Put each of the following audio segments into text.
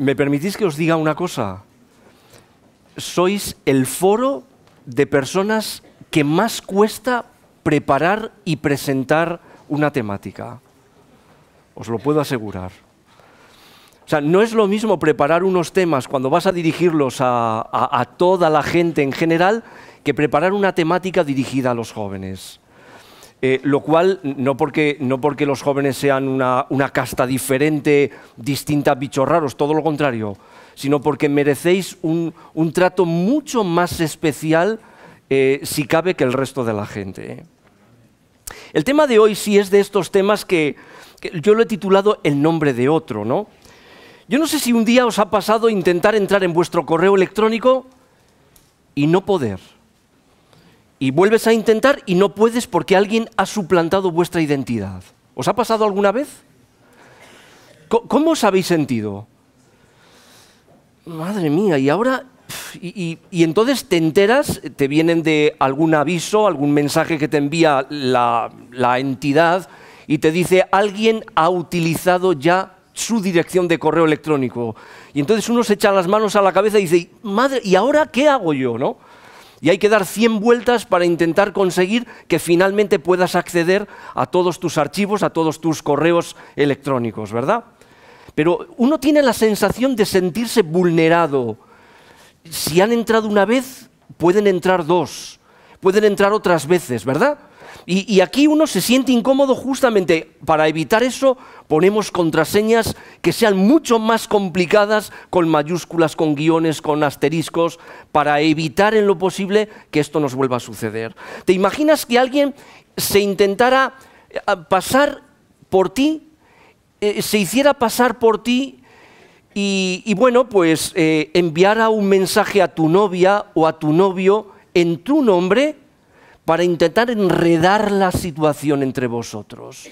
¿Me permitís que os diga una cosa? Sois el foro de personas que más cuesta preparar y presentar una temática. Os lo puedo asegurar. O sea, no es lo mismo preparar unos temas cuando vas a dirigirlos a, toda la gente en general que preparar una temática dirigida a los jóvenes. Eh, lo cual, no porque, no porque los jóvenes sean una, casta diferente, distinta, bichos raros, todo lo contrario, sino porque merecéis un, trato mucho más especial, eh, si cabe, que el resto de la gente. ¿eh? El tema de hoy sí es de estos temas que, que yo lo he titulado El nombre de otro, ¿no? Yo no sé si un día os ha pasado intentar entrar en vuestro correo electrónico y no poder y vuelves a intentar y no puedes porque alguien ha suplantado vuestra identidad. ¿Os ha pasado alguna vez? ¿Cómo os habéis sentido? Madre mía, y ahora... Y, entonces te enteras, te vienen de algún aviso, algún mensaje que te envía la entidad y te dice, alguien ha utilizado ya su dirección de correo electrónico. Y entonces uno se echa las manos a la cabeza y dice, madre, ¿y ahora qué hago yo? ¿No? Y hay que dar 100 vueltas para intentar conseguir que finalmente puedas acceder a todos tus archivos, a todos tus correos electrónicos, ¿verdad? Pero uno tiene la sensación de sentirse vulnerado. Si han entrado una vez, pueden entrar dos, pueden entrar otras veces, ¿verdad? Y, aquí uno se siente incómodo justamente. Para evitar eso ponemos contraseñas que sean mucho más complicadas, con mayúsculas, con guiones, con asteriscos, para evitar en lo posible que esto nos vuelva a suceder. ¿Te imaginas que alguien se intentara eh, pasar por ti, eh, se hiciera pasar por ti y, bueno, pues eh, enviara un mensaje a tu novia o a tu novio en tu nombre para intentar enredar la situación entre vosotros.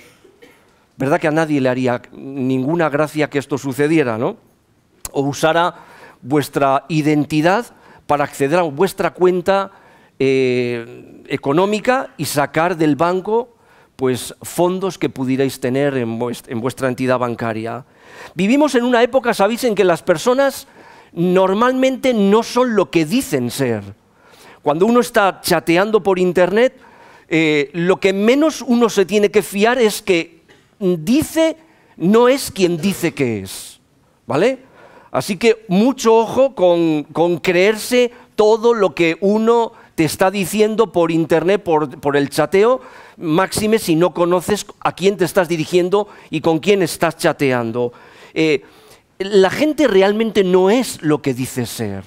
¿Verdad que a nadie le haría ninguna gracia que esto sucediera, no? O usara vuestra identidad para acceder a vuestra cuenta eh, económica y sacar del banco pues, fondos que pudierais tener en vuestra entidad bancaria. Vivimos en una época, sabéis, en que las personas normalmente no son lo que dicen ser. Cuando uno está chateando por Internet, eh, lo que menos uno se tiene que fiar es que dice no es quien dice que es. ¿Vale? Así que mucho ojo con, creerse todo lo que uno te está diciendo por internet, por, el chateo, máxime si no conoces a quién te estás dirigiendo y con quién estás chateando. Eh, la gente realmente no es lo que dice ser.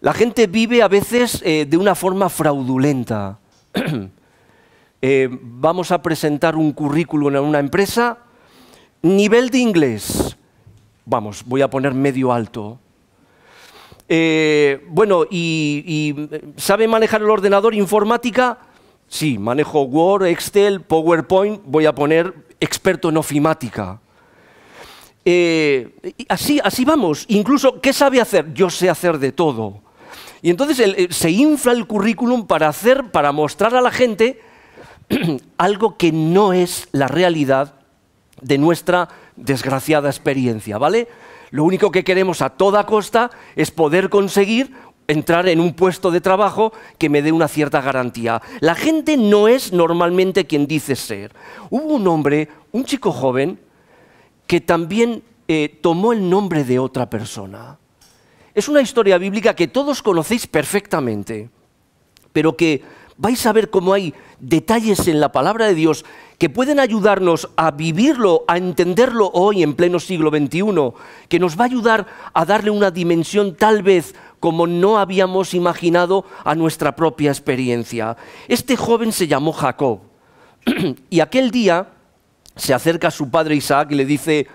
La gente vive a veces eh, de una forma fraudulenta. Eh, vamos a presentar un currículum en una empresa. Nivel de inglés. Vamos, voy a poner medio alto. Eh, bueno, y, ¿sabe manejar el ordenador informática? Sí, manejo Word, Excel, PowerPoint, voy a poner experto en ofimática. así, así vamos. Incluso, ¿qué sabe hacer? Yo sé hacer de todo. Y entonces eh, se infla el currículum para hacer, para mostrar a la gente algo que no es la realidad de nuestra desgraciada experiencia, ¿vale? Lo único que queremos a toda costa es poder conseguir entrar en un puesto de trabajo que me dé una cierta garantía. La gente no es normalmente quien dice ser. Hubo un hombre, un chico joven, que también eh, tomó el nombre de otra persona es una historia bíblica que todos conocéis perfectamente, pero que vais a ver cómo hay detalles en la palabra de Dios que pueden ayudarnos a vivirlo, a entenderlo hoy en pleno siglo XXI, que nos va a ayudar a darle una dimensión tal vez como no habíamos imaginado a nuestra propia experiencia. Este joven se llamó Jacob y aquel día se acerca a su padre Isaac y le dice,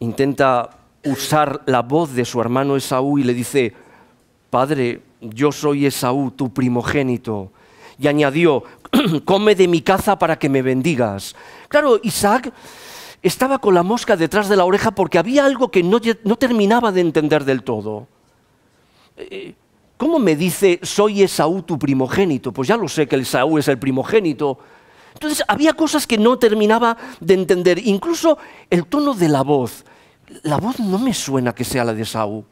intenta usar la voz de su hermano Esaú y le dice, Padre, yo soy Esaú, tu primogénito. Y añadió, come de mi caza para que me bendigas. Claro, Isaac estaba con la mosca detrás de la oreja porque había algo que no, no terminaba de entender del todo. Eh, eh, ¿Cómo me dice, soy Esaú tu primogénito? Pues ya lo sé que el Esaú es el primogénito. Entonces había cosas que no terminaba de entender, incluso el tono de la voz la voz no me suena que sea la de Saúl.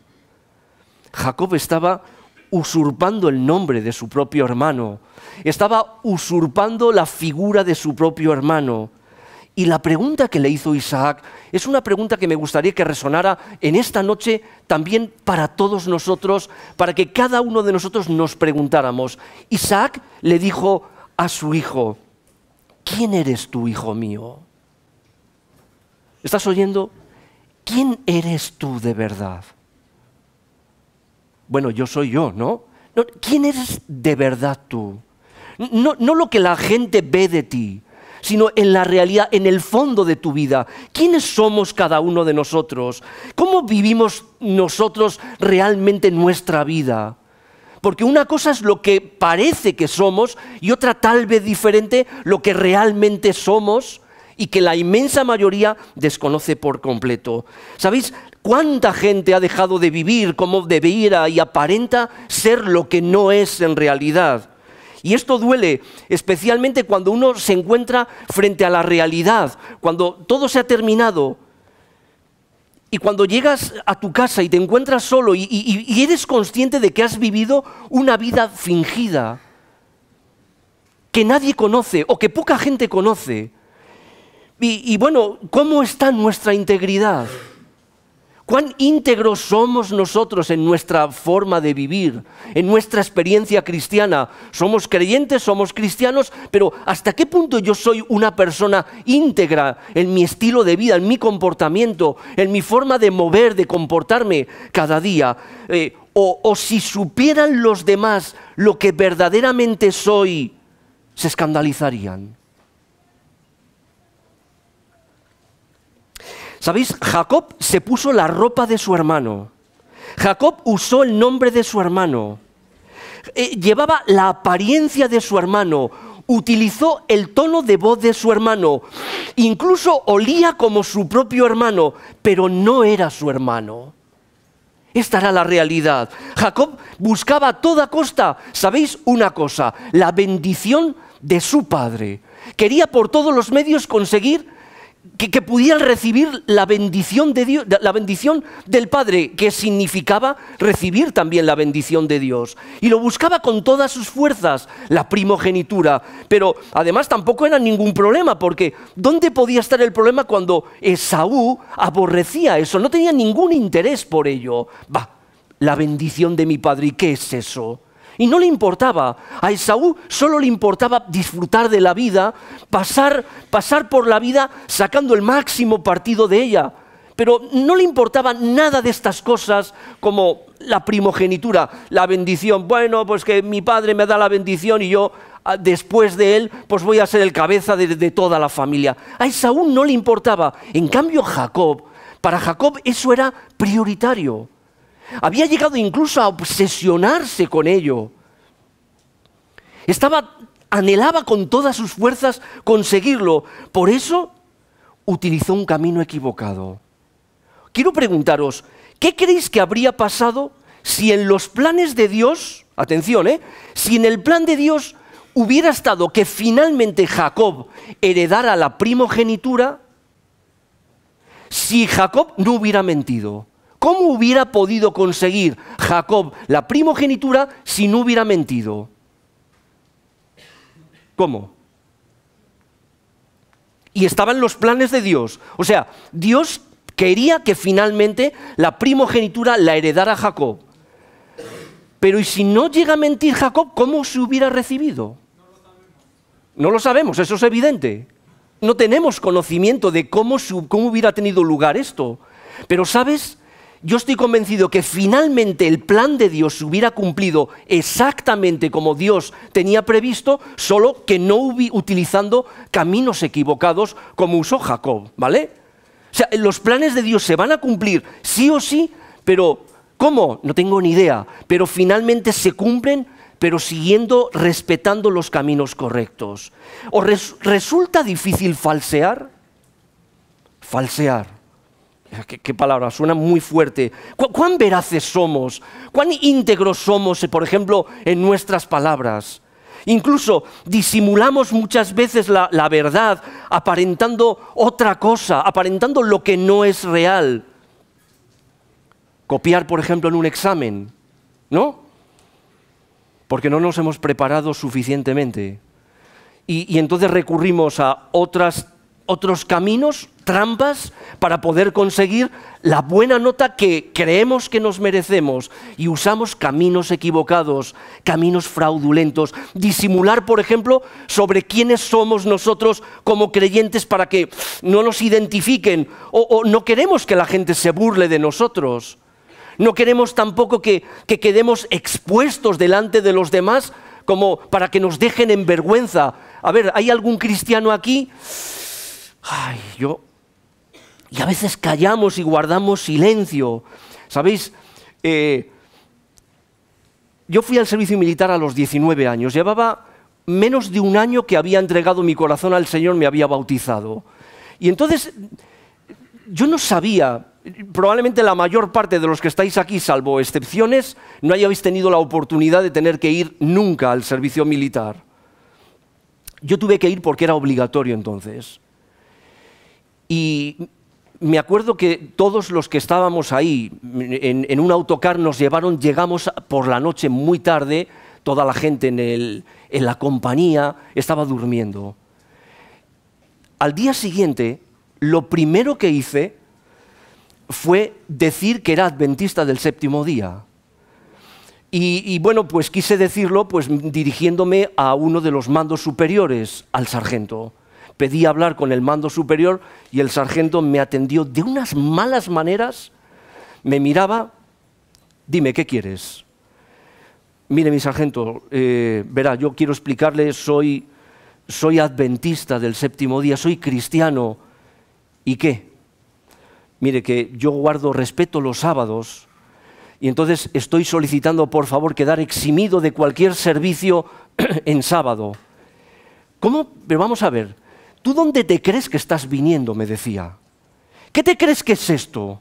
Jacob estaba usurpando el nombre de su propio hermano, estaba usurpando la figura de su propio hermano. Y la pregunta que le hizo Isaac es una pregunta que me gustaría que resonara en esta noche también para todos nosotros, para que cada uno de nosotros nos preguntáramos. Isaac le dijo a su hijo, ¿quién eres tú, hijo mío? ¿Estás oyendo? ¿quién eres tú de verdad? Bueno, yo soy yo, ¿no? no quién eres de verdad tú? No, no lo que la gente ve de ti, sino en la realidad, en el fondo de tu vida. ¿Quiénes somos cada uno de nosotros? ¿Cómo vivimos nosotros realmente nuestra vida? Porque una cosa es lo que parece que somos y otra tal vez diferente lo que realmente somos y que la inmensa mayoría desconoce por completo. ¿Sabéis cuánta gente ha dejado de vivir como debiera y aparenta ser lo que no es en realidad? Y esto duele, especialmente cuando uno se encuentra frente a la realidad, cuando todo se ha terminado. Y cuando llegas a tu casa y te encuentras solo y, y eres consciente de que has vivido una vida fingida, que nadie conoce o que poca gente conoce, y, bueno, ¿cómo está nuestra integridad? ¿Cuán íntegros somos nosotros en nuestra forma de vivir, en nuestra experiencia cristiana? Somos creyentes, somos cristianos, pero ¿hasta qué punto yo soy una persona íntegra en mi estilo de vida, en mi comportamiento, en mi forma de mover, de comportarme cada día? Eh, o si supieran los demás lo que verdaderamente soy, se escandalizarían. ¿Sabéis? Jacob se puso la ropa de su hermano. Jacob usó el nombre de su hermano. Eh, llevaba la apariencia de su hermano. Utilizó el tono de voz de su hermano. Incluso olía como su propio hermano, pero no era su hermano. Esta era la realidad. Jacob buscaba a toda costa, ¿sabéis una cosa? La bendición de su padre. Quería por todos los medios conseguir que, pudieran recibir la bendición, la bendición del Padre, que significaba recibir también la bendición de Dios. Y lo buscaba con todas sus fuerzas, la primogenitura. Pero además tampoco era ningún problema, porque ¿dónde podía estar el problema cuando Esaú aborrecía eso? No tenía ningún interés por ello. Va, la bendición de mi Padre, ¿y qué es eso? Y no le importaba. A Esaú solo le importaba disfrutar de la vida, pasar, por la vida sacando el máximo partido de ella. Pero no le importaba nada de estas cosas como la primogenitura, la bendición. Bueno, pues que mi padre me da la bendición y yo ah, después de él, pues voy a ser el cabeza de, de toda la familia. A Esaú no le importaba. En cambio, Jacob, para Jacob eso era prioritario. Había llegado incluso a obsesionarse con ello. Estaba, anhelaba con todas sus fuerzas conseguirlo. Por eso utilizó un camino equivocado. Quiero preguntaros, ¿qué creéis que habría pasado si en los planes de Dios, atención, ¿eh? si en el plan de Dios hubiera estado que finalmente Jacob heredara la primogenitura, si Jacob no hubiera mentido? ¿Cómo hubiera podido conseguir Jacob la primogenitura si no hubiera mentido? ¿Cómo? Y estaban los planes de Dios. O sea, Dios quería que finalmente la primogenitura la heredara Jacob. Pero ¿y si no llega a mentir Jacob, cómo se hubiera recibido? No lo sabemos, eso es evidente. No tenemos conocimiento de cómo, cómo hubiera tenido lugar esto. Pero sabes, yo estoy convencido que finalmente el plan de Dios se hubiera cumplido exactamente como Dios tenía previsto, solo que no hubi utilizando caminos equivocados como usó Jacob, ¿vale? O sea, los planes de Dios se van a cumplir sí o sí, pero ¿cómo? No tengo ni idea, pero finalmente se cumplen pero siguiendo, respetando los caminos correctos. ¿O resulta difícil falsear? Falsear. Qué, qué, palabra, suena muy fuerte. ¿Cuán veraces somos? ¿Cuán íntegros somos, eh, por ejemplo, en nuestras palabras? Incluso disimulamos muchas veces la, la verdad aparentando otra cosa, aparentando lo que no es real. Copiar, por ejemplo, en un examen, ¿no? Porque no nos hemos preparado suficientemente. Y, y entonces recurrimos a otras otros caminos, trampas, para poder conseguir la buena nota que creemos que nos merecemos y usamos caminos equivocados, caminos fraudulentos, disimular, por ejemplo, sobre quiénes somos nosotros como creyentes para que no nos identifiquen o, no queremos que la gente se burle de nosotros. No queremos tampoco que, que quedemos expuestos delante de los demás como para que nos dejen en vergüenza. A ver, ¿hay algún cristiano aquí? Ay, yo. Y a veces callamos y guardamos silencio. ¿Sabéis? Eh, yo fui al servicio militar a los 19 años. Llevaba menos de un año que había entregado mi corazón al Señor, me había bautizado. Y entonces yo no sabía, probablemente la mayor parte de los que estáis aquí, salvo excepciones, no hayáis tenido la oportunidad de tener que ir nunca al servicio militar. Yo tuve que ir porque era obligatorio entonces. Y me acuerdo que todos los que estábamos ahí en, un autocar nos llevaron, llegamos por la noche muy tarde, toda la gente en, la compañía estaba durmiendo. Al día siguiente, lo primero que hice fue decir que era adventista del séptimo día. Y, bueno, pues quise decirlo pues dirigiéndome a uno de los mandos superiores, al sargento pedí hablar con el mando superior y el sargento me atendió de unas malas maneras, me miraba, dime, ¿qué quieres? Mire, mi sargento, eh, verá, yo quiero explicarle, soy, soy adventista del séptimo día, soy cristiano, ¿y qué? Mire, que yo guardo respeto los sábados, y entonces estoy solicitando por favor quedar eximido de cualquier servicio en sábado. ¿Cómo? Pero vamos a ver, ¿Tú dónde te crees que estás viniendo? me decía. ¿Qué te crees que es esto?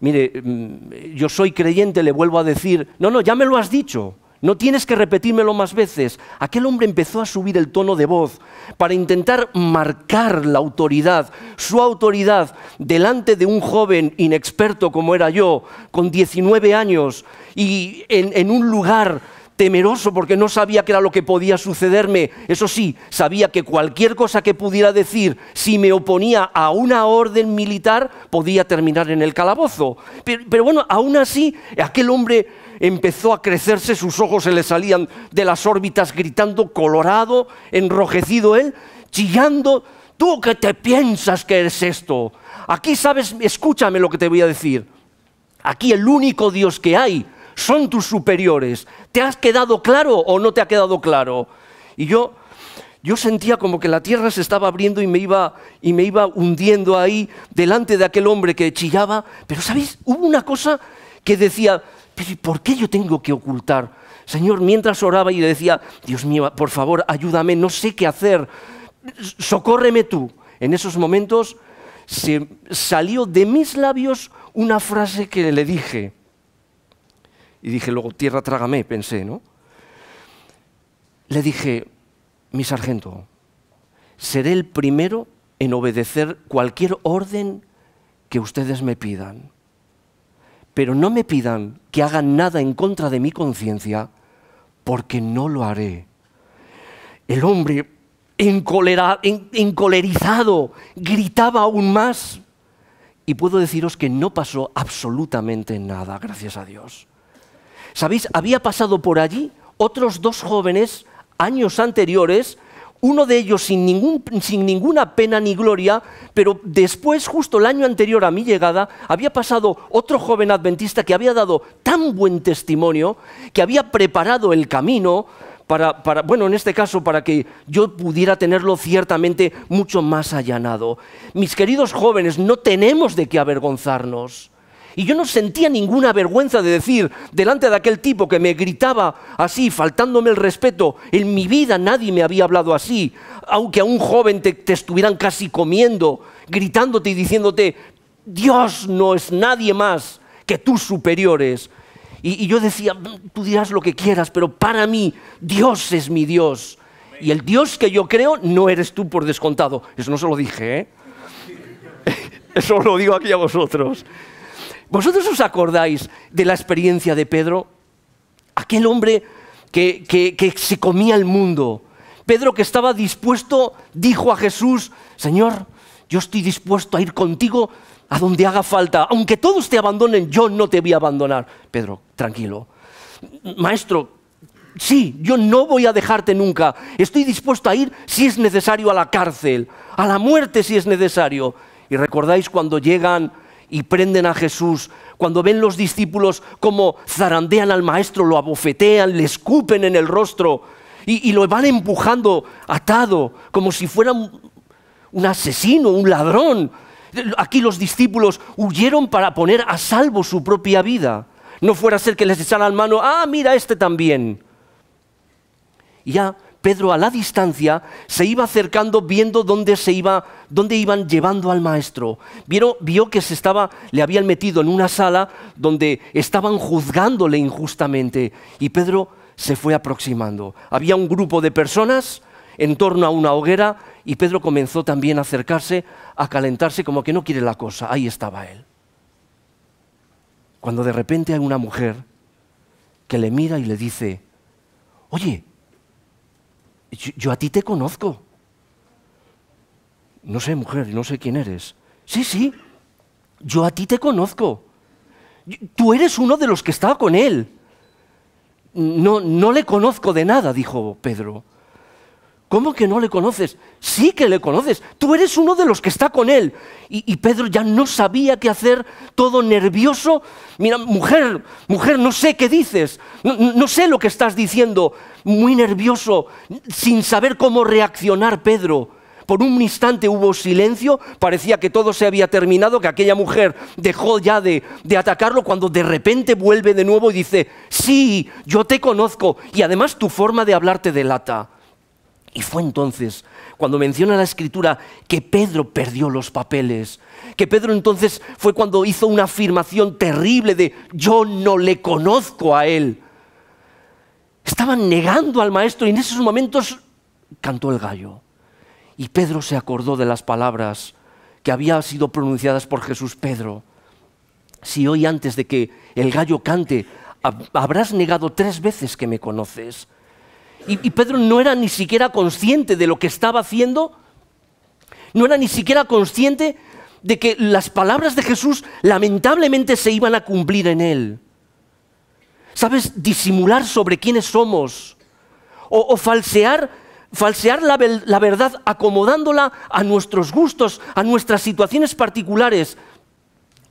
Mire, mm, yo soy creyente, le vuelvo a decir, no, no, ya me lo has dicho, no tienes que repetírmelo más veces. Aquel hombre empezó a subir el tono de voz para intentar marcar la autoridad, su autoridad, delante de un joven inexperto como era yo, con 19 años, y en, un lugar temeroso porque no sabía qué era lo que podía sucederme. Eso sí, sabía que cualquier cosa que pudiera decir, si me oponía a una orden militar, podía terminar en el calabozo. Pero, bueno, aún así, aquel hombre empezó a crecerse, sus ojos se le salían de las órbitas gritando, colorado, enrojecido él, chillando. ¿Tú qué te piensas que eres esto? Aquí sabes, escúchame lo que te voy a decir. Aquí el único Dios que hay son tus superiores. ¿Te has quedado claro o no te ha quedado claro? Y yo, yo sentía como que la tierra se estaba abriendo y me iba, y me iba hundiendo ahí delante de aquel hombre que chillaba. Pero, ¿sabéis? Hubo una cosa que decía, ¿pero por qué yo tengo que ocultar? Señor, mientras oraba y le decía, Dios mío, por favor, ayúdame, no sé qué hacer, socórreme tú. En esos momentos salió de mis labios una frase que le dije, y dije, luego, tierra trágame, pensé, ¿no? Le dije, mi sargento, seré el primero en obedecer cualquier orden que ustedes me pidan. Pero no me pidan que hagan nada en contra de mi conciencia, porque no lo haré. El hombre encolerizado gritaba aún más y puedo deciros que no pasó absolutamente nada, gracias a Dios. ¿Sabéis? Había pasado por allí otros dos jóvenes años anteriores, uno de ellos sin, ninguna pena ni gloria, pero después, justo el año anterior a mi llegada, había pasado otro joven adventista que había dado tan buen testimonio, que había preparado el camino para, bueno, en este caso, para que yo pudiera tenerlo ciertamente mucho más allanado. Mis queridos jóvenes, no tenemos de qué avergonzarnos. Y yo no sentía ninguna vergüenza de decir delante de aquel tipo que me gritaba así, faltándome el respeto, en mi vida nadie me había hablado así, aunque a un joven te, estuvieran casi comiendo, gritándote y diciéndote, Dios no es nadie más que tus superiores. Y, y, yo decía, mm, tú dirás lo que quieras, pero para mí Dios es mi Dios. Y el Dios que yo creo no eres tú por descontado. Eso no se lo dije, ¿eh? Eso lo digo aquí a vosotros. ¿Vosotros os acordáis de la experiencia de Pedro? Aquel hombre que, se comía el mundo. Pedro que estaba dispuesto, dijo a Jesús, Señor, yo estoy dispuesto a ir contigo a donde haga falta. Aunque todos te abandonen, yo no te voy a abandonar. Pedro, tranquilo. Maestro, sí, yo no voy a dejarte nunca. Estoy dispuesto a ir si es necesario a la cárcel, a la muerte si es necesario. Y recordáis cuando llegan y prenden a Jesús, cuando ven los discípulos como zarandean al maestro, lo abofetean, le escupen en el rostro y, lo van empujando atado, como si fuera un, asesino, un ladrón. Aquí los discípulos huyeron para poner a salvo su propia vida. No fuera ser que les echaran mano, ah, mira este también. Y ya Pedro a la distancia se iba acercando viendo dónde se iba, dónde iban llevando al maestro. vio que se estaba, le habían metido en una sala donde estaban juzgándole injustamente y Pedro se fue aproximando. Había un grupo de personas en torno a una hoguera y Pedro comenzó también a acercarse, a calentarse como que no quiere la cosa. Ahí estaba él. Cuando de repente hay una mujer que le mira y le dice, oye, yo, a ti te conozco. No sé, mujer, no sé quién eres. Sí, sí, yo a ti te conozco. Tú eres uno de los que estaba con él. No, no le conozco de nada, dijo Pedro. ¿Cómo que no le conoces? Sí que le conoces. Tú eres uno de los que está con él. Y, Pedro ya no sabía qué hacer, todo nervioso. Mira, mujer, mujer, no sé qué dices, no, sé lo que estás diciendo. Muy nervioso, sin saber cómo reaccionar Pedro. Por un instante hubo silencio, parecía que todo se había terminado, que aquella mujer dejó ya de, de, atacarlo, cuando de repente vuelve de nuevo y dice, sí, yo te conozco, y además tu forma de hablar te delata. Y fue entonces cuando menciona la escritura que Pedro perdió los papeles, que Pedro entonces fue cuando hizo una afirmación terrible de yo no le conozco a él. Estaban negando al maestro y en esos momentos cantó el gallo. Y Pedro se acordó de las palabras que habían sido pronunciadas por Jesús Pedro. Si hoy antes de que el gallo cante habrás negado tres veces que me conoces, y, Pedro no era ni siquiera consciente de lo que estaba haciendo, no era ni siquiera consciente de que las palabras de Jesús lamentablemente se iban a cumplir en él. ¿Sabes? Disimular sobre quiénes somos o, falsear, falsear la, la verdad acomodándola a nuestros gustos, a nuestras situaciones particulares,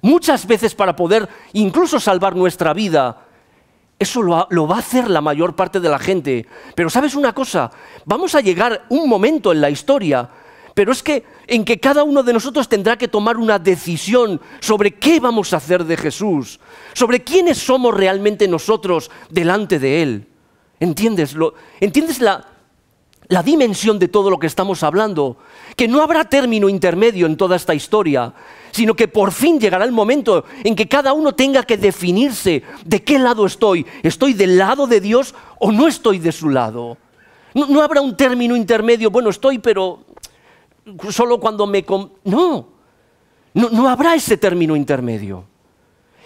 muchas veces para poder incluso salvar nuestra vida eso lo, va a hacer la mayor parte de la gente. Pero sabes una cosa, vamos a llegar un momento en la historia, pero es que en que cada uno de nosotros tendrá que tomar una decisión sobre qué vamos a hacer de Jesús, sobre quiénes somos realmente nosotros delante de Él. ¿Entiendes? ¿Entiendes la, la dimensión de todo lo que estamos hablando, que no habrá término intermedio en toda esta historia, sino que por fin llegará el momento en que cada uno tenga que definirse de qué lado estoy, estoy del lado de Dios o no estoy de su lado. No, habrá un término intermedio, bueno, estoy, pero solo cuando me... no, no habrá ese término intermedio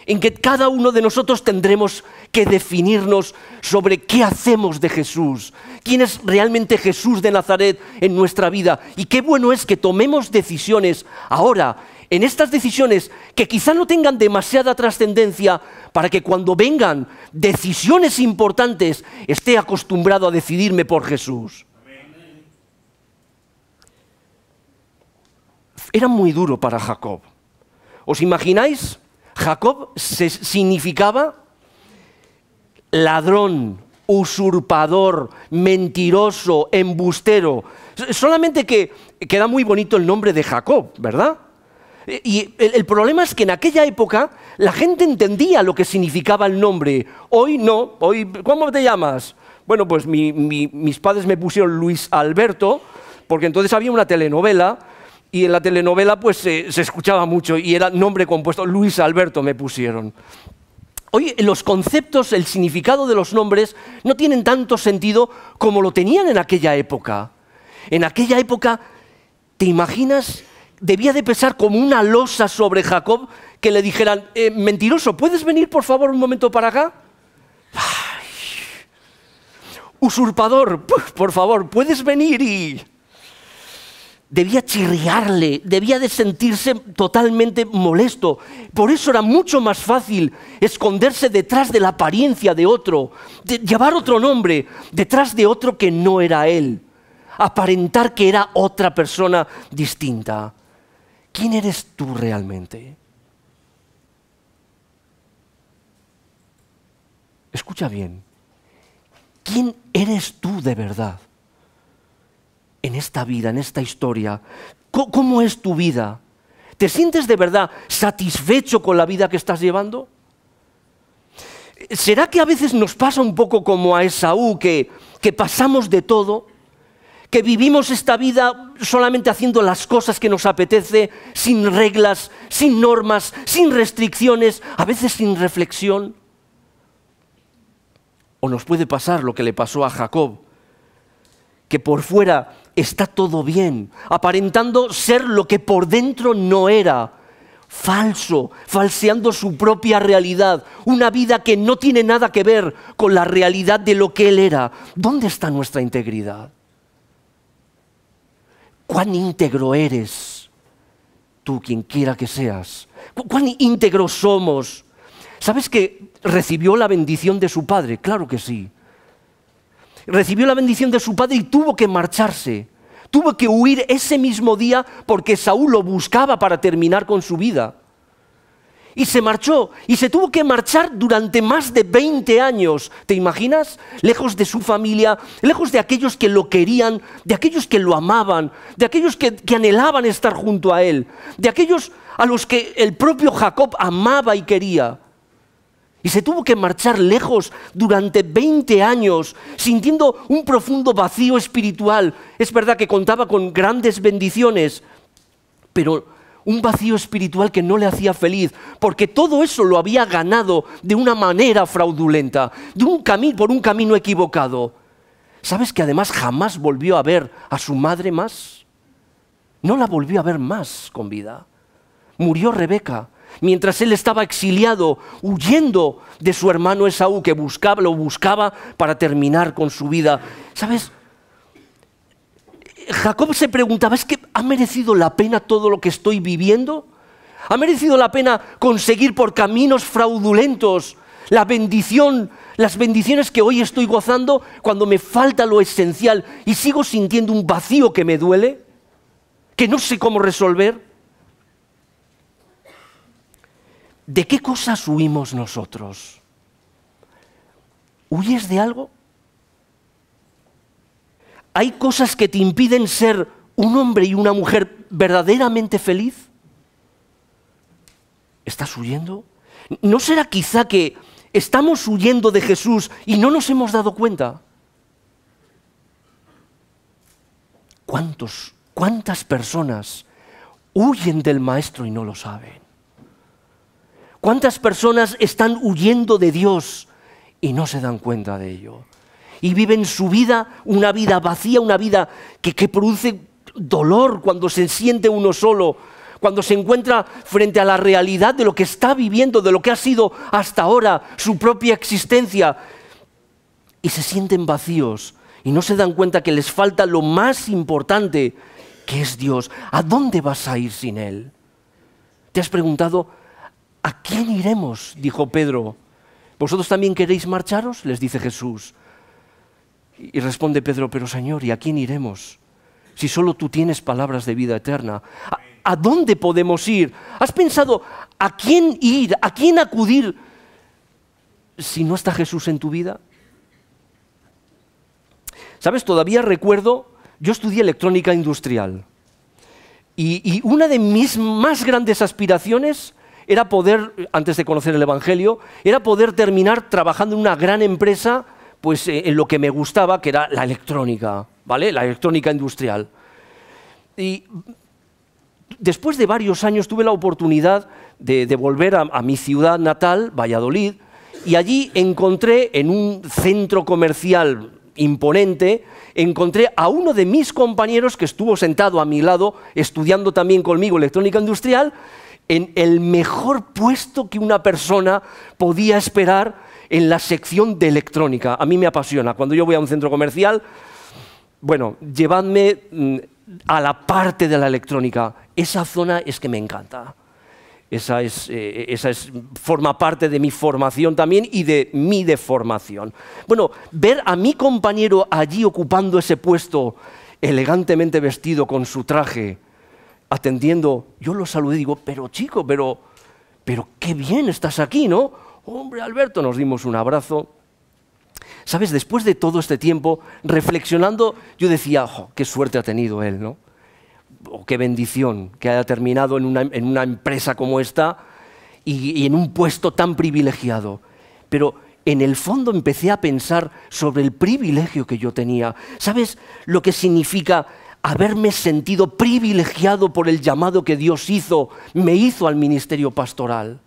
en que cada uno de nosotros tendremos que definirnos sobre qué hacemos de Jesús, quién es realmente Jesús de Nazaret en nuestra vida. Y qué bueno es que tomemos decisiones ahora, en estas decisiones que quizá no tengan demasiada trascendencia, para que cuando vengan decisiones importantes esté acostumbrado a decidirme por Jesús. Era muy duro para Jacob. ¿Os imagináis? Jacob se significaba ladrón, usurpador, mentiroso, embustero. Solamente que queda muy bonito el nombre de Jacob, ¿verdad? Y el, problema es que en aquella época la gente entendía lo que significaba el nombre. Hoy no. Hoy, ¿cómo te llamas? Bueno, pues mis padres me pusieron Luis Alberto, porque entonces había una telenovela y en la telenovela pues se, escuchaba mucho y era nombre compuesto, Luis Alberto me pusieron. Hoy los conceptos, el significado de los nombres no tienen tanto sentido como lo tenían en aquella época. En aquella época, ¿te imaginas? Debía de pesar como una losa sobre Jacob que le dijeran, eh, mentiroso, ¿puedes venir por favor un momento para acá? Usurpador, por favor, ¿puedes venir y debía chirriarle, debía de sentirse totalmente molesto. Por eso era mucho más fácil esconderse detrás de la apariencia de otro, llevar otro nombre, detrás de otro que no era él, aparentar que era otra persona distinta. ¿Quién eres tú realmente? Escucha bien, ¿quién eres tú de verdad? en esta vida, en esta historia? ¿Cómo, es tu vida? ¿Te sientes de verdad satisfecho con la vida que estás llevando? ¿Será que a veces nos pasa un poco como a Esaú, que, que pasamos de todo? que vivimos esta vida solamente haciendo las cosas que nos apetece, sin reglas, sin normas, sin restricciones, a veces sin reflexión. O nos puede pasar lo que le pasó a Jacob, que por fuera está todo bien, aparentando ser lo que por dentro no era, falso, falseando su propia realidad, una vida que no tiene nada que ver con la realidad de lo que él era. ¿Dónde está nuestra integridad? ¿Cuán íntegro eres tú, quien quiera que seas? ¿Cuán íntegro somos? ¿Sabes que recibió la bendición de su padre? Claro que sí recibió la bendición de su padre y tuvo que marcharse. Tuvo que huir ese mismo día porque Saúl lo buscaba para terminar con su vida. Y se marchó y se tuvo que marchar durante más de 20 años, ¿te imaginas? Lejos de su familia, lejos de aquellos que lo querían, de aquellos que lo amaban, de aquellos que, que anhelaban estar junto a él, de aquellos a los que el propio Jacob amaba y quería. Y se tuvo que marchar lejos durante 20 años, sintiendo un profundo vacío espiritual. Es verdad que contaba con grandes bendiciones, pero un vacío espiritual que no le hacía feliz, porque todo eso lo había ganado de una manera fraudulenta, por un camino equivocado. ¿Sabes que además jamás volvió a ver a su madre más? No la volvió a ver más con vida. Murió Rebeca mientras él estaba exiliado, huyendo de su hermano Esaú, que buscaba, lo buscaba para terminar con su vida. ¿Sabes? Jacob se preguntaba, ¿es que ha merecido la pena todo lo que estoy viviendo? ¿Ha merecido la pena conseguir por caminos fraudulentos la bendición, las bendiciones que hoy estoy gozando cuando me falta lo esencial y sigo sintiendo un vacío que me duele, que no sé cómo resolver? ¿De qué cosas huimos nosotros? ¿Huyes de algo? ¿Hay cosas que te impiden ser un hombre y una mujer verdaderamente feliz? ¿Estás huyendo? ¿No será quizá que estamos huyendo de Jesús y no nos hemos dado cuenta? ¿Cuántos, cuántas personas huyen del Maestro y no lo saben? ¿Cuántas personas están huyendo de Dios y no se dan cuenta de ello? Y viven su vida, una vida vacía, una vida que, produce dolor cuando se siente uno solo, cuando se encuentra frente a la realidad de lo que está viviendo, de lo que ha sido hasta ahora su propia existencia, y se sienten vacíos y no se dan cuenta que les falta lo más importante, que es Dios. ¿A dónde vas a ir sin Él? ¿Te has preguntado? ¿A quién iremos? dijo Pedro. ¿Vosotros también queréis marcharos? les dice Jesús. Y responde Pedro, pero Señor, ¿y a quién iremos? Si solo tú tienes palabras de vida eterna. ¿A, dónde podemos ir? ¿Has pensado a quién ir, a quién acudir si no está Jesús en tu vida? Sabes, todavía recuerdo, yo estudié electrónica industrial y una de mis más grandes aspiraciones era poder, antes de conocer el Evangelio, era poder terminar trabajando en una gran empresa, pues eh, en lo que me gustaba, que era la electrónica, ¿vale? La electrónica industrial. Y después de varios años tuve la oportunidad de, volver a mi ciudad natal, Valladolid, y allí encontré en un centro comercial imponente, encontré a uno de mis compañeros que estuvo sentado a mi lado estudiando también conmigo electrónica industrial en el mejor puesto que una persona podía esperar en la sección de electrónica. A mí me apasiona. Cuando yo voy a un centro comercial, bueno, llevadme mm, a la parte de la electrónica. Esa zona es que me encanta. Esa, es, eh, eh, esa es, forma parte de mi formación también y de mi deformación. Bueno, ver a mi compañero allí ocupando ese puesto, elegantemente vestido con su traje, atendiendo, yo lo saludé y digo, pero chico, pero, pero qué bien estás aquí, ¿no? Hombre, Alberto, nos dimos un abrazo. Sabes, después de todo este tiempo, reflexionando, yo decía, qué suerte ha tenido él, ¿no? O qué bendición que haya terminado en una, empresa como esta y en un puesto tan privilegiado. Pero en el fondo empecé a pensar sobre el privilegio que yo tenía. ¿Sabes lo que significa haberme sentido privilegiado por el llamado que Dios hizo, me hizo al ministerio pastoral.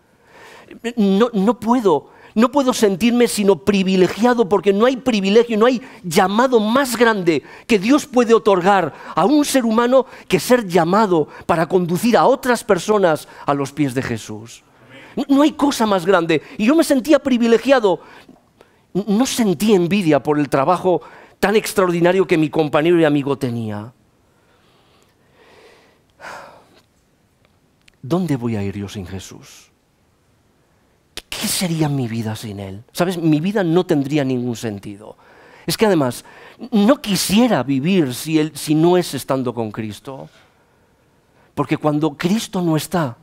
No, puedo, no puedo sentirme sino privilegiado porque no hay privilegio, no hay llamado más grande que Dios puede otorgar a un ser humano que ser llamado para conducir a otras personas a los pies de Jesús. no hay cosa más grande. Y yo me sentía privilegiado. No sentí envidia por el trabajo tan extraordinario que mi compañero y amigo tenía. ¿dónde voy a ir yo sin Jesús? ¿Qué sería mi vida sin Él? ¿Sabes? Mi vida no tendría ningún sentido. Es que además, no quisiera vivir si, si no es estando con Cristo. Porque cuando Cristo no está,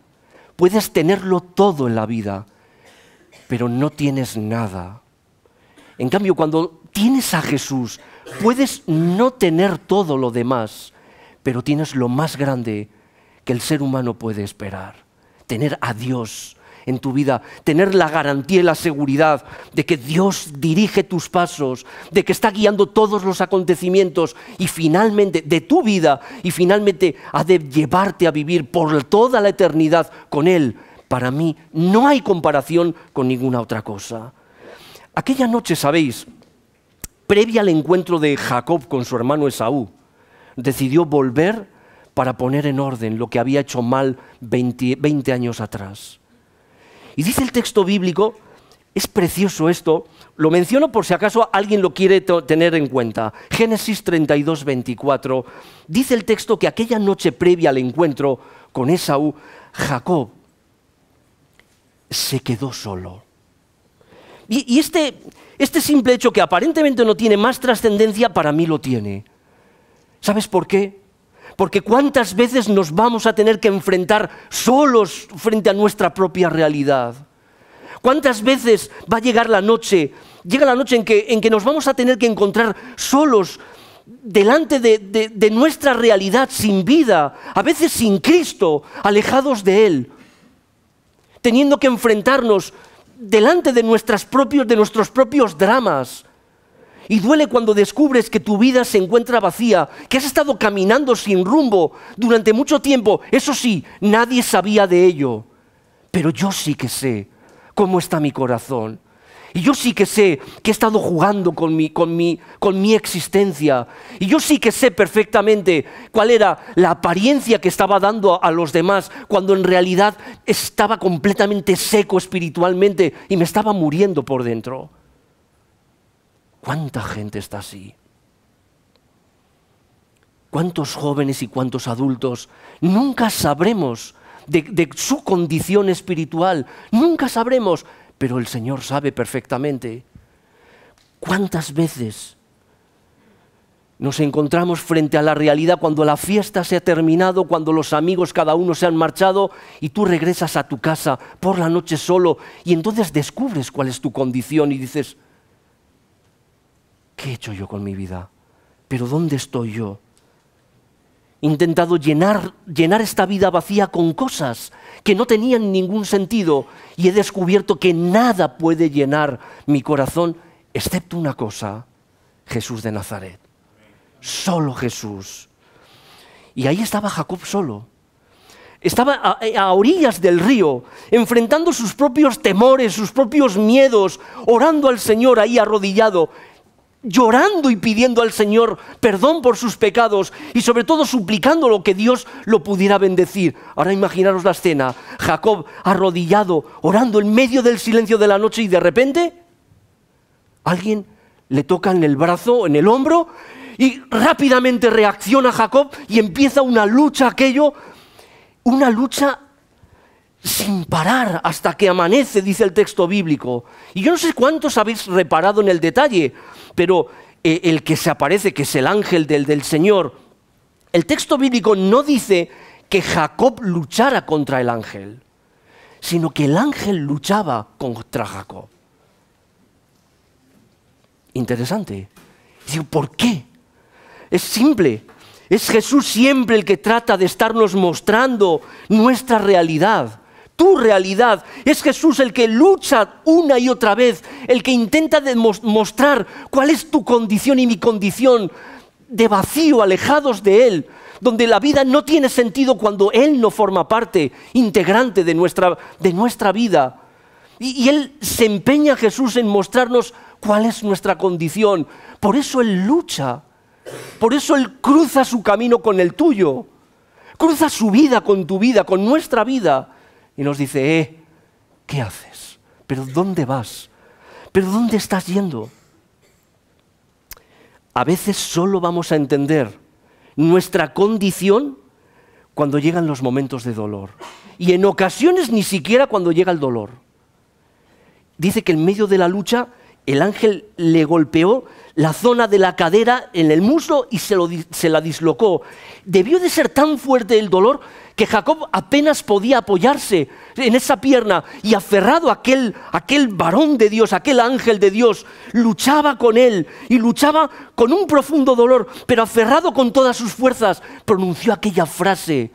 puedes tenerlo todo en la vida, pero no tienes nada. En cambio, cuando tienes a Jesús, puedes no tener todo lo demás, pero tienes lo más grande que el ser humano puede esperar. Tener a Dios en tu vida, tener la garantía y la seguridad de que Dios dirige tus pasos, de que está guiando todos los acontecimientos y finalmente de tu vida y finalmente ha de llevarte a vivir por toda la eternidad con Él. Para mí no hay comparación con ninguna otra cosa. Aquella noche, sabéis, previa al encuentro de Jacob con su hermano Esaú, decidió volver para poner en orden lo que había hecho mal 20, años atrás. Y dice el texto bíblico, es precioso esto, lo menciono por si acaso alguien lo quiere tener en cuenta. Génesis 32, 24, dice el texto que aquella noche previa al encuentro con Esaú, Jacob se quedó solo. Y, y este, este simple hecho que aparentemente no tiene más trascendencia, para mí lo tiene. ¿Sabes por qué? Porque cuántas veces nos vamos a tener que enfrentar solos frente a nuestra propia realidad. ¿Cuántas veces va a llegar la noche? Llega la noche en que, en que nos vamos a tener que encontrar solos delante de, de, nuestra realidad, sin vida, a veces sin Cristo, alejados de Él, teniendo que enfrentarnos delante de, nuestras propios, de nuestros propios dramas, y duele cuando descubres que tu vida se encuentra vacía, que has estado caminando sin rumbo durante mucho tiempo. Eso sí, nadie sabía de ello. Pero yo sí que sé cómo está mi corazón. Y yo sí que sé que he estado jugando con mi, con, mi, con mi existencia. Y yo sí que sé perfectamente cuál era la apariencia que estaba dando a los demás cuando en realidad estaba completamente seco espiritualmente y me estaba muriendo por dentro. ¿Cuánta gente está así? ¿Cuántos jóvenes y cuántos adultos? Nunca sabremos de, de, su condición espiritual, nunca sabremos, pero el Señor sabe perfectamente. ¿Cuántas veces nos encontramos frente a la realidad cuando la fiesta se ha terminado, cuando los amigos cada uno se han marchado y tú regresas a tu casa por la noche solo y entonces descubres cuál es tu condición y dices, ¿qué he hecho yo con mi vida? ¿Pero dónde estoy yo? He intentado llenar, llenar esta vida vacía con cosas que no tenían ningún sentido y he descubierto que nada puede llenar mi corazón excepto una cosa, Jesús de Nazaret. Solo Jesús. Y ahí estaba Jacob solo. Estaba a, a, orillas del río, enfrentando sus propios temores, sus propios miedos, orando al Señor ahí arrodillado llorando y pidiendo al Señor perdón por sus pecados y sobre todo suplicando lo que Dios lo pudiera bendecir. Ahora imaginaros la escena, Jacob arrodillado, orando en medio del silencio de la noche y de repente alguien le toca en el brazo, en el hombro y rápidamente reacciona Jacob y empieza una lucha aquello, una lucha sin parar hasta que amanece, dice el texto bíblico. Y yo no sé cuántos habéis reparado en el detalle, pero eh, el que se aparece, que es el ángel del, del Señor, el texto bíblico no dice que Jacob luchara contra el ángel, sino que el ángel luchaba contra Jacob. Interesante. digo, ¿por qué? Es simple. Es Jesús siempre el que trata de estarnos mostrando nuestra realidad tu realidad. Es Jesús el que lucha una y otra vez, el que intenta demostrar cuál es tu condición y mi condición de vacío, alejados de Él, donde la vida no tiene sentido cuando Él no forma parte integrante de nuestra, de nuestra vida. y Él se empeña Jesús en mostrarnos cuál es nuestra condición. Por eso Él lucha, por eso Él cruza su camino con el tuyo, cruza su vida con tu vida, con nuestra vida y nos dice, eh, ¿qué haces? ¿Pero dónde vas? ¿Pero dónde estás yendo? A veces solo vamos a entender nuestra condición cuando llegan los momentos de dolor. Y en ocasiones ni siquiera cuando llega el dolor. Dice que en medio de la lucha el ángel le golpeó la zona de la cadera en el muslo y se, se la dislocó. Debió de ser tan fuerte el dolor que Jacob apenas podía apoyarse en esa pierna y aferrado a aquel, aquel varón de Dios, aquel ángel de Dios, luchaba con él y luchaba con un profundo dolor, pero aferrado con todas sus fuerzas, pronunció aquella frase,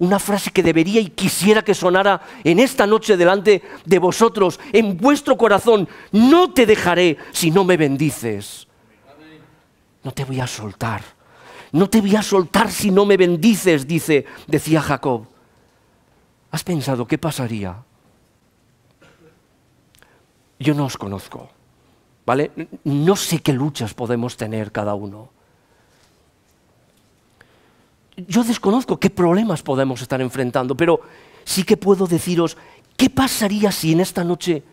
una frase que debería y quisiera que sonara en esta noche delante de vosotros, en vuestro corazón, no te dejaré si no me bendices, no te voy a soltar no te voy a soltar si no me bendices, dice, decía Jacob. ¿Has pensado qué pasaría? Yo no os conozco, ¿vale? No sé qué luchas podemos tener cada uno. Yo desconozco qué problemas podemos estar enfrentando, pero sí que puedo deciros, ¿qué pasaría si en esta noche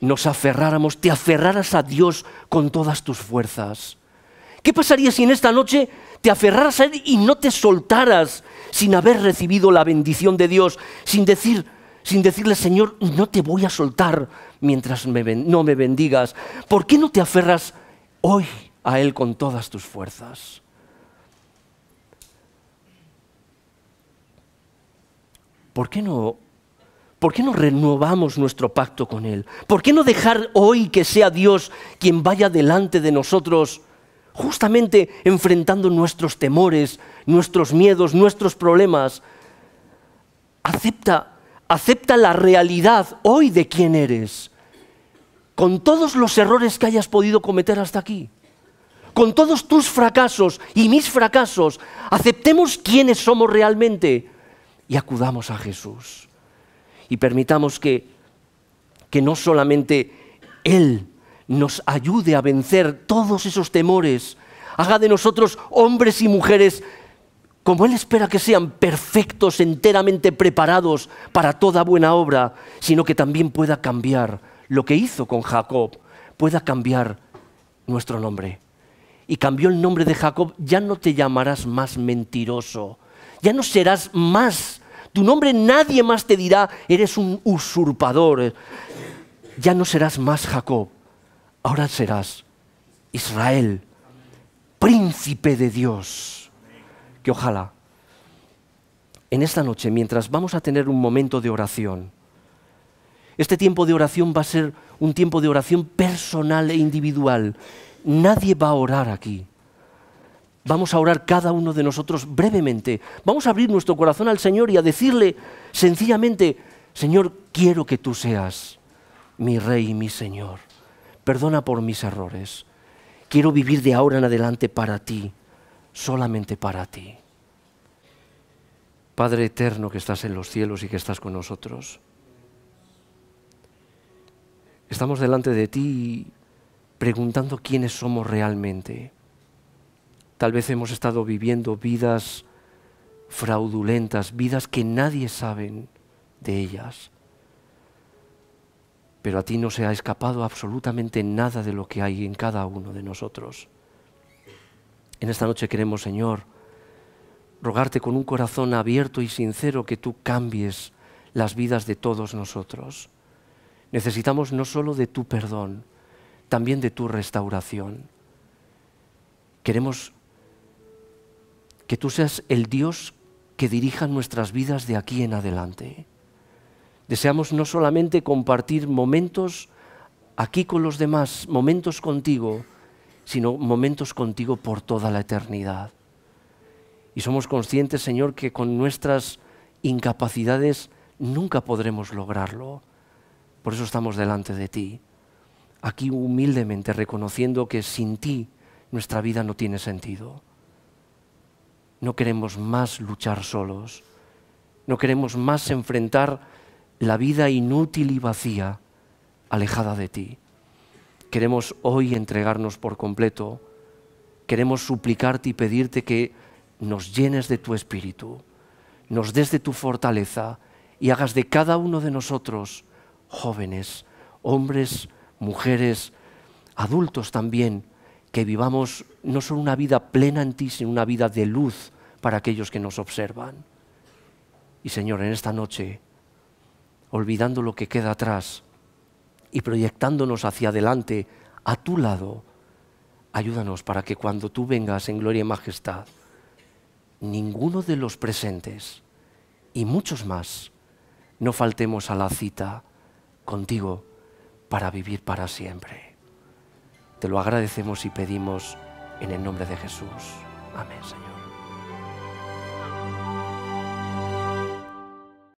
nos aferráramos, te aferraras a Dios con todas tus fuerzas? ¿Qué pasaría si en esta noche te aferraras a Él y no te soltaras sin haber recibido la bendición de Dios, sin decir, sin decirle, Señor, no te voy a soltar mientras no me bendigas? ¿Por qué no te aferras hoy a Él con todas tus fuerzas? ¿Por qué no ¿Por qué no renovamos nuestro pacto con Él? ¿Por qué no dejar hoy que sea Dios quien vaya delante de nosotros justamente enfrentando nuestros temores, nuestros miedos, nuestros problemas. Acepta, acepta la realidad hoy de quién eres, con todos los errores que hayas podido cometer hasta aquí, con todos tus fracasos y mis fracasos. Aceptemos quiénes somos realmente y acudamos a Jesús. Y permitamos que, que no solamente Él nos ayude a vencer todos esos temores, haga de nosotros hombres y mujeres como Él espera que sean perfectos, enteramente preparados para toda buena obra, sino que también pueda cambiar lo que hizo con Jacob, pueda cambiar nuestro nombre. Y cambió el nombre de Jacob, ya no te llamarás más mentiroso, ya no serás más, tu nombre nadie más te dirá, eres un usurpador, ya no serás más Jacob, ahora serás Israel, príncipe de Dios. Que ojalá en esta noche, mientras vamos a tener un momento de oración, este tiempo de oración va a ser un tiempo de oración personal e individual. Nadie va a orar aquí. Vamos a orar cada uno de nosotros brevemente. Vamos a abrir nuestro corazón al Señor y a decirle sencillamente, Señor, quiero que tú seas mi Rey y mi Señor perdona por mis errores. Quiero vivir de ahora en adelante para ti, solamente para ti. Padre eterno que estás en los cielos y que estás con nosotros. Estamos delante de ti preguntando quiénes somos realmente. Tal vez hemos estado viviendo vidas fraudulentas, vidas que nadie sabe de ellas pero a ti no se ha escapado absolutamente nada de lo que hay en cada uno de nosotros. En esta noche queremos, Señor, rogarte con un corazón abierto y sincero que tú cambies las vidas de todos nosotros. Necesitamos no solo de tu perdón, también de tu restauración. Queremos que tú seas el Dios que dirija nuestras vidas de aquí en adelante. Deseamos no solamente compartir momentos aquí con los demás, momentos contigo, sino momentos contigo por toda la eternidad. Y somos conscientes, Señor, que con nuestras incapacidades nunca podremos lograrlo. Por eso estamos delante de ti, aquí humildemente reconociendo que sin ti nuestra vida no tiene sentido. No queremos más luchar solos, no queremos más enfrentar la vida inútil y vacía alejada de ti. Queremos hoy entregarnos por completo, queremos suplicarte y pedirte que nos llenes de tu espíritu, nos des de tu fortaleza y hagas de cada uno de nosotros jóvenes, hombres, mujeres, adultos también, que vivamos no solo una vida plena en ti, sino una vida de luz para aquellos que nos observan. Y Señor, en esta noche olvidando lo que queda atrás y proyectándonos hacia adelante, a tu lado. Ayúdanos para que cuando tú vengas en gloria y majestad, ninguno de los presentes y muchos más no faltemos a la cita contigo para vivir para siempre. Te lo agradecemos y pedimos en el nombre de Jesús. Amén, Señor.